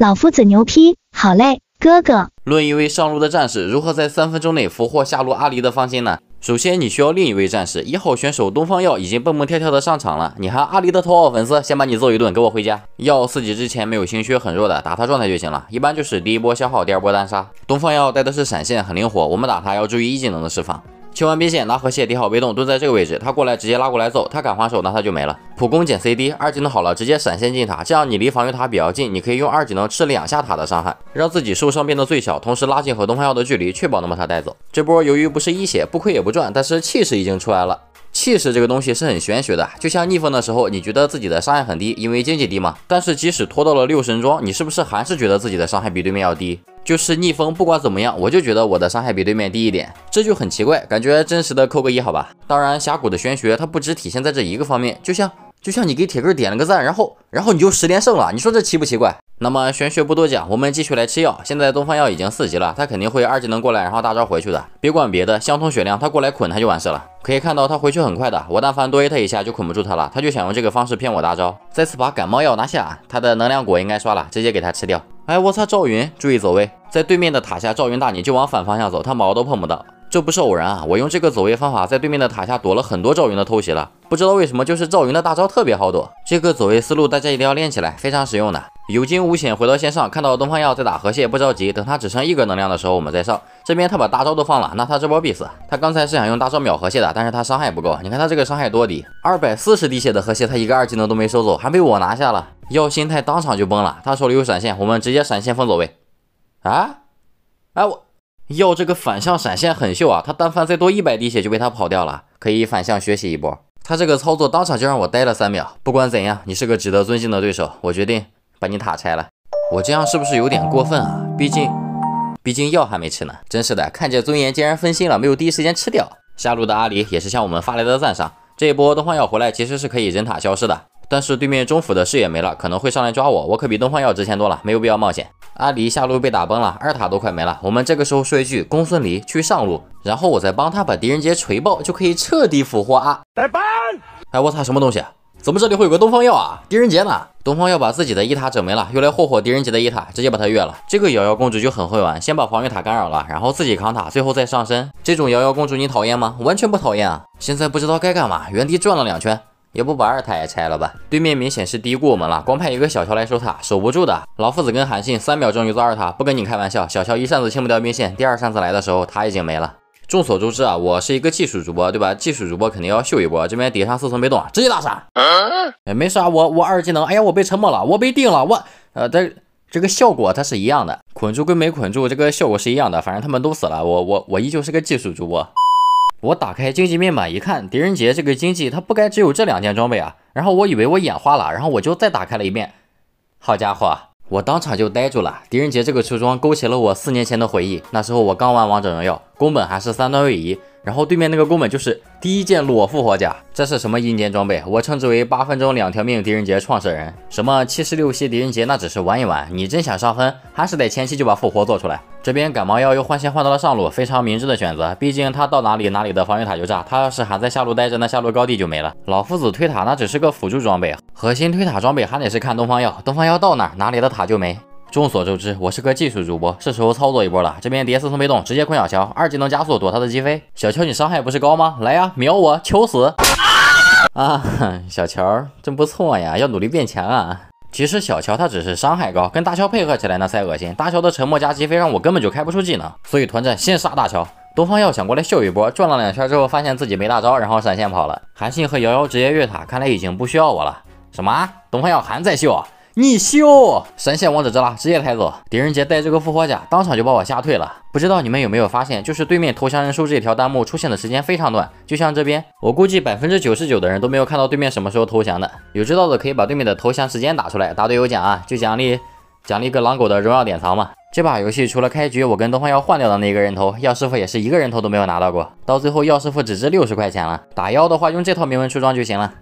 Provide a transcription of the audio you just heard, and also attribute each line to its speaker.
Speaker 1: 老夫子牛批，好嘞，哥哥。论一位上路的战士如何在三分钟内俘获下路阿狸的芳心呢？首先，你需要另一位战士。一号选手东方曜已经蹦蹦跳跳的上场了。你，喊阿狸的头号粉丝，先把你揍一顿，给我回家。曜四级之前没有星血，很弱的，打他状态就行了。一般就是第一波消耗，第二波单杀。东方曜带的是闪现，很灵活，我们打他要注意一技能的释放。清完兵线，拿河蟹叠好被动，蹲在这个位置。他过来直接拉过来揍，他敢还手那他就没了。普攻减 CD，二技能好了，直接闪现进塔。这样你离防御塔比较近，你可以用二技能吃两下塔的伤害，让自己受伤变得最小，同时拉近和东方耀的距离，确保能把他带走。这波由于不是一血，不亏也不赚，但是气势已经出来了。气势这个东西是很玄学的，就像逆风的时候，你觉得自己的伤害很低，因为经济低嘛。但是即使拖到了六神装，你是不是还是觉得自己的伤害比对面要低？就是逆风，不管怎么样，我就觉得我的伤害比对面低一点，这就很奇怪，感觉真实的扣个一好吧。当然，峡谷的玄学它不只体现在这一个方面，就像就像你给铁棍点了个赞，然后然后你就十连胜了，你说这奇不奇怪？那么玄学不多讲，我们继续来吃药。现在东方曜已经四级了，他肯定会二技能过来，然后大招回去的。别管别的，相同血量，他过来捆他就完事了。可以看到他回去很快的，我但凡多 A 他一下就捆不住他了，他就想用这个方式骗我大招。再次把感冒药拿下，他的能量果应该刷了，直接给他吃掉。哎，我操，赵云注意走位，在对面的塔下，赵云大你就往反方向走，他毛都碰不到。这不是偶然啊，我用这个走位方法在对面的塔下躲了很多赵云的偷袭了，不知道为什么就是赵云的大招特别好躲。这个走位思路大家一定要练起来，非常实用的。有惊无险回到线上，看到东方曜在打河蟹，不着急，等他只剩一个能量的时候我们再上。这边他把大招都放了，那他这波必死。他刚才是想用大招秒河蟹的，但是他伤害不够。你看他这个伤害多低，二百四十滴血的河蟹，他一个二技能都没收走，还被我拿下了。曜心态当场就崩了，他手里有闪现，我们直接闪现封走位。啊，哎，我耀这个反向闪现很秀啊，他但凡再多一百滴血就被他跑掉了，可以反向学习一波。他这个操作当场就让我呆了三秒。不管怎样，你是个值得尊敬的对手，我决定。把你塔拆了，我这样是不是有点过分啊？毕竟，毕竟药还没吃呢。真是的，看见尊严竟然分心了，没有第一时间吃掉。下路的阿离也是向我们发来的赞赏。这一波东方曜回来其实是可以人塔消失的，但是对面中辅的视野没了，可能会上来抓我。我可比东方曜值钱多了，没有必要冒险。阿离下路被打崩了，二塔都快没了。我们这个时候说一句公孙离去上路，然后我再帮他把狄仁杰锤爆，就可以彻底俘获阿。来搬！哎，我操，什么东西？怎么这里会有个东方曜啊？狄仁杰呢？东方曜把自己的一塔整没了，又来霍霍狄仁杰的一塔，直接把他越了。这个瑶瑶公主就很会玩，先把防御塔干扰了，然后自己扛塔，最后再上身。这种瑶瑶公主你讨厌吗？完全不讨厌啊！现在不知道该干嘛，原地转了两圈，要不把二塔也拆了吧？对面明显是低估我们了，光派一个小乔来守塔，守不住的。老夫子跟韩信三秒钟就造二塔，不跟你开玩笑，小乔一扇子清不掉兵线，第二扇子来的时候塔已经没了。众所周知啊，我是一个技术主播，对吧？技术主播肯定要秀一波，这边叠上四层被动，啊，直接大闪。哎，没事啊，我我二技能，哎呀，我被沉默了，我被定了，我呃，但这个效果它是一样的，捆住跟没捆住，这个效果是一样的，反正他们都死了，我我我依旧是个技术主播。我打开经济面板一看，狄仁杰这个经济他不该只有这两件装备啊，然后我以为我眼花了，然后我就再打开了一遍，好家伙！我当场就呆住了。狄仁杰这个出装勾起了我四年前的回忆。那时候我刚玩王者荣耀，宫本还是三段位移。然后对面那个宫本就是第一件裸复活甲，这是什么阴间装备？我称之为八分钟两条命，狄仁杰创始人。什么七十六级狄仁杰？那只是玩一玩。你真想上分，还是得前期就把复活做出来。这边赶忙药又换线换到了上路，非常明智的选择。毕竟他到哪里，哪里的防御塔就炸。他要是还在下路待着，那下路高地就没了。老夫子推塔那只是个辅助装备，核心推塔装备还得是看东方药。东方药到哪，哪里的塔就没。众所周知，我是个技术主播，是时候操作一波了。这边叠四层被动，直接控小乔。二技能加速躲他的击飞。小乔，你伤害不是高吗？来呀，秒我，求死！啊，小乔真不错呀，要努力变强啊。其实小乔他只是伤害高，跟大乔配合起来那才恶心。大乔的沉默加击飞让我根本就开不出技能，所以团战先杀大乔。东方曜想过来秀一波，转了两圈之后发现自己没大招，然后闪现跑了。韩信和瑶瑶直接越塔，看来已经不需要我了。什么？东方曜还在秀？你秀，神仙王者之拉直接抬走。狄仁杰带这个复活甲，当场就把我吓退了。不知道你们有没有发现，就是对面投降人数这条弹幕出现的时间非常短，就像这边，我估计百分之九十九的人都没有看到对面什么时候投降的。有知道的可以把对面的投降时间打出来，打队友奖啊，就奖励奖励个狼狗的荣耀典藏嘛。这把游戏除了开局我跟东方曜换掉的那一个人头，耀师傅也是一个人头都没有拿到过，到最后耀师傅只值六十块钱了。打妖的话用这套铭文出装就行了。